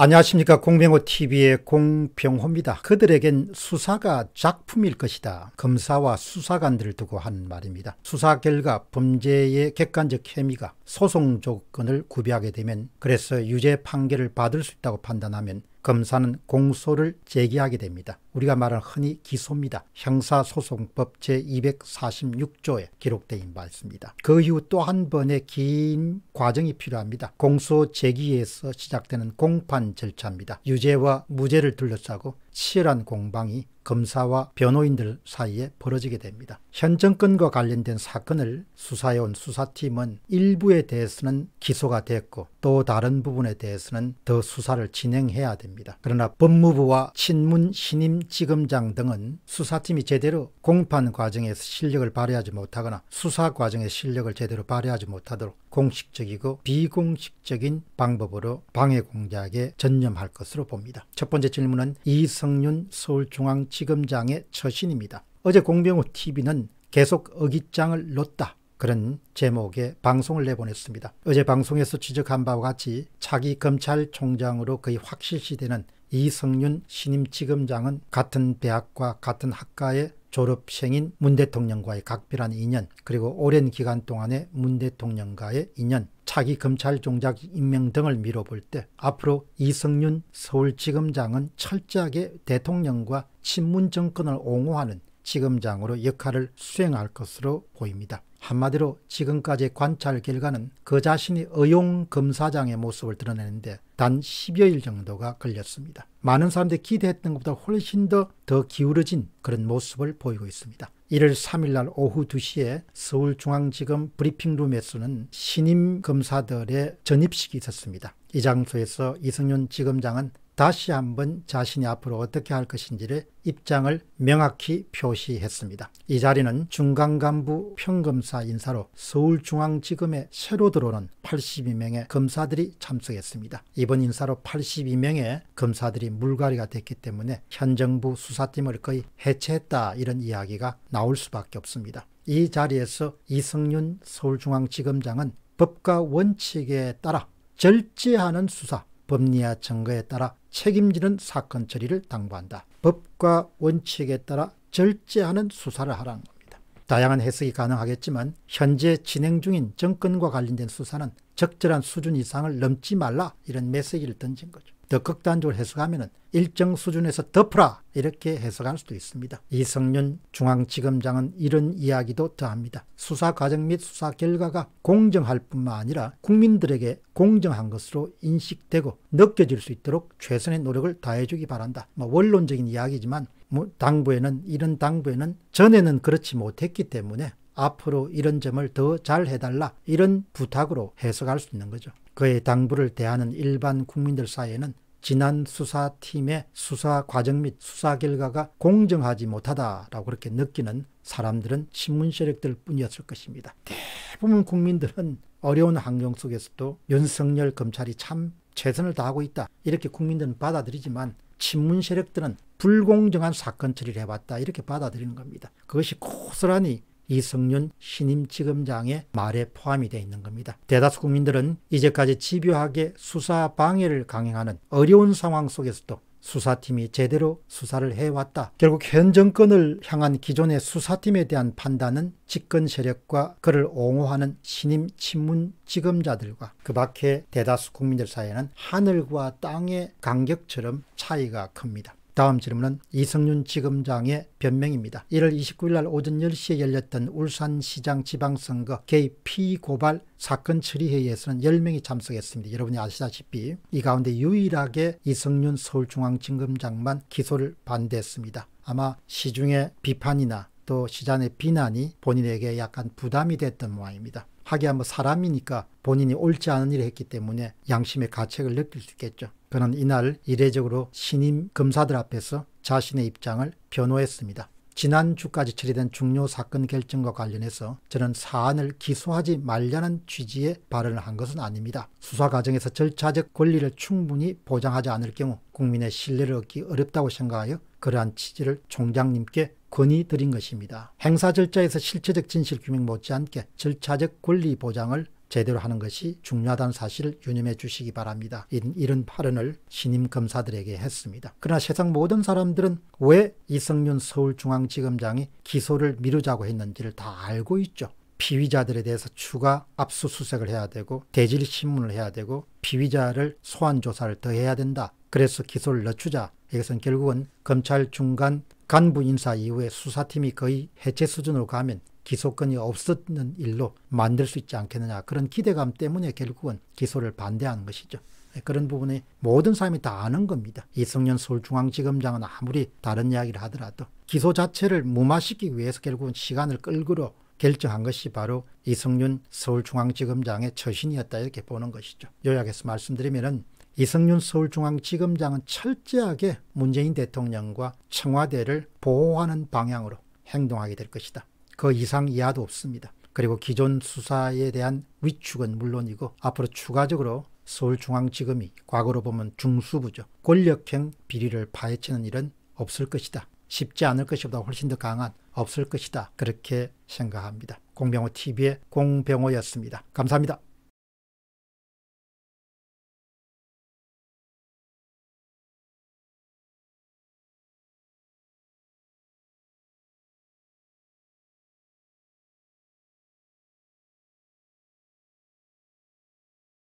안녕하십니까 공병호TV의 공병호입니다. 그들에겐 수사가 작품일 것이다. 검사와 수사관들을 두고 한 말입니다. 수사 결과 범죄의 객관적 혐의가 소송 조건을 구비하게 되면 그래서 유죄 판결을 받을 수 있다고 판단하면 검사는 공소를 제기하게 됩니다. 우리가 말하는 흔히 기소입니다. 형사소송법 제246조에 기록된 말씀입니다. 그 이후 또 한 번의 긴 과정이 필요합니다. 공소 제기에서 시작되는 공판 절차입니다. 유죄와 무죄를 둘러싸고 치열한 공방이 검사와 변호인들 사이에 벌어지게 됩니다. 현 정권과 관련된 사건을 수사해온 수사팀은 일부에 대해서는 기소가 됐고 또 다른 부분에 대해서는 더 수사를 진행해야 됩니다. 그러나 법무부와 친문 신임 지검장 등은 수사팀이 제대로 공판 과정에서 실력을 발휘하지 못하거나 수사 과정에 실력을 제대로 발휘하지 못하도록 공식적이고 비공식적인 방법으로 방해 공작에 전념할 것으로 봅니다. 첫 번째 질문은 이성윤 서울중앙지검장의 처신입니다. 어제 공병호 TV는 계속 어깃장을 놓다 그런 제목의 방송을 내보냈습니다. 어제 방송에서 지적한 바와 같이 차기 검찰총장으로 거의 확실시되는 이성윤 신임지검장은 같은 대학과 같은 학과의 졸업생인 문 대통령과의 각별한 인연 그리고 오랜 기간 동안의 문 대통령과의 인연 차기 검찰총장 임명 등을 미뤄볼 때 앞으로 이성윤 서울지검장은 철저하게 대통령과 친문 정권을 옹호하는 지검장으로 역할을 수행할 것으로 보입니다. 한마디로 지금까지 관찰 결과는 그 자신이 의용 검사장의 모습을 드러내는데 단 10여일 정도가 걸렸습니다. 많은 사람들이 기대했던 것보다 훨씬 더, 더 기울어진 그런 모습을 보이고 있습니다. 1월 3일날 오후 2시에 서울중앙지검 브리핑룸에서는 신임 검사들의 전입식이 있었습니다. 이 장소에서 이승윤 지검장은 다시 한번 자신이 앞으로 어떻게 할 것인지를 입장을 명확히 표시했습니다. 이 자리는 중간 간부 평검사 인사로 서울중앙지검에 새로 들어오는 82명의 검사들이 참석했습니다. 이번 인사로 82명의 검사들이 물갈이가 됐기 때문에 현 정부 수사팀을 거의 해체했다 이런 이야기가 나올 수밖에 없습니다. 이 자리에서 이승윤 서울중앙지검장은 법과 원칙에 따라 절제하는 수사, 법리와 증거에 따라 책임지는 사건 처리를 당부한다. 법과 원칙에 따라 절제하는 수사를 하라는 겁니다. 다양한 해석이 가능하겠지만 현재 진행 중인 정권과 관련된 수사는 적절한 수준 이상을 넘지 말라 이런 메시지를 던진 거죠. 더 극단적으로 해석하면 일정 수준에서 덮어라 이렇게 해석할 수도 있습니다. 이성윤 중앙지검장은 이런 이야기도 더합니다. 수사 과정 및 수사 결과가 공정할 뿐만 아니라 국민들에게 공정한 것으로 인식되고 느껴질 수 있도록 최선의 노력을 다해주기 바란다. 뭐 원론적인 이야기지만 뭐 당부에는 이런 당부에는 전에는 그렇지 못했기 때문에 앞으로 이런 점을 더 잘 해달라 이런 부탁으로 해석할 수 있는 거죠. 그의 당부를 대하는 일반 국민들 사이에는 지난 수사팀의 수사 과정 및 수사 결과가 공정하지 못하다라고 그렇게 느끼는 사람들은 신문 세력들 뿐이었을 것입니다. 대부분 국민들은 어려운 환경 속에서도 윤석열 검찰이 참 최선을 다하고 있다. 이렇게 국민들은 받아들이지만 친문 세력들은 불공정한 사건 처리를 해왔다 이렇게 받아들이는 겁니다. 그것이 고스란히 이승윤 신임지검장의 말에 포함이 되어 있는 겁니다. 대다수 국민들은 이제까지 집요하게 수사 방해를 강행하는 어려운 상황 속에서도 수사팀이 제대로 수사를 해왔다. 결국 현 정권을 향한 기존의 수사팀에 대한 판단은 집권 세력과 그를 옹호하는 신임 친문 지검자들과 그 밖의 대다수 국민들 사이에는 하늘과 땅의 간격처럼 차이가 큽니다. 다음 질문은 이성윤 지검장의 변명입니다. 1월 29일 날 오전 10시에 열렸던 울산시장 지방선거 개입 피고발 사건 처리회의에서는 10명이 참석했습니다. 여러분이 아시다시피 이 가운데 유일하게 이성윤 서울중앙지검장만 기소를 반대했습니다. 아마 시중의 비판이나 또 시장의 비난이 본인에게 약간 부담이 됐던 모양입니다. 하기야 뭐 사람이니까 본인이 옳지 않은 일을 했기 때문에 양심의 가책을 느낄 수 있겠죠. 그는 이날 이례적으로 신임 검사들 앞에서 자신의 입장을 변호했습니다. 지난주까지 처리된 중요 사건 결정과 관련해서 저는 사안을 기소하지 말라는 취지의 발언을 한 것은 아닙니다. 수사 과정에서 절차적 권리를 충분히 보장하지 않을 경우 국민의 신뢰를 얻기 어렵다고 생각하여 그러한 취지를 총장님께 건의드린 것입니다. 행사 절차에서 실체적 진실 규명 못지않게 절차적 권리 보장을 제대로 하는 것이 중요하다는 사실을 유념해 주시기 바랍니다. 이런 발언을 신임 검사들에게 했습니다. 그러나 세상 모든 사람들은 왜 이성윤 서울중앙지검장이 기소를 미루자고 했는지를 다 알고 있죠. 피의자들에 대해서 추가 압수수색을 해야 되고 대질신문을 해야 되고 피의자를 소환조사를 더 해야 된다. 그래서 기소를 늦추자. 이것은 결국은 검찰 중간 간부 인사 이후에 수사팀이 거의 해체 수준으로 가면 기소권이 없었는 일로 만들 수 있지 않겠느냐 그런 기대감 때문에 결국은 기소를 반대하는 것이죠. 네, 그런 부분에 모든 사람이 다 아는 겁니다. 이성년 서울중앙지검장은 아무리 다른 이야기를 하더라도 기소 자체를 무마시키기 위해서 결국은 시간을 끌고로 결정한 것이 바로 이성윤 서울중앙지검장의 처신이었다 이렇게 보는 것이죠. 요약해서 말씀드리면은 이성윤 서울중앙지검장은 철저하게 문재인 대통령과 청와대를 보호하는 방향으로 행동하게 될 것이다. 그 이상 이하도 없습니다. 그리고 기존 수사에 대한 위축은 물론이고 앞으로 추가적으로 서울중앙지검이 과거로 보면 중수부죠. 권력형 비리를 파헤치는 일은 없을 것이다. 쉽지 않을 것이보다 훨씬 더 강한 없을 것이다. 그렇게 생각합니다. 공병호 TV의 공병호였습니다. 감사합니다.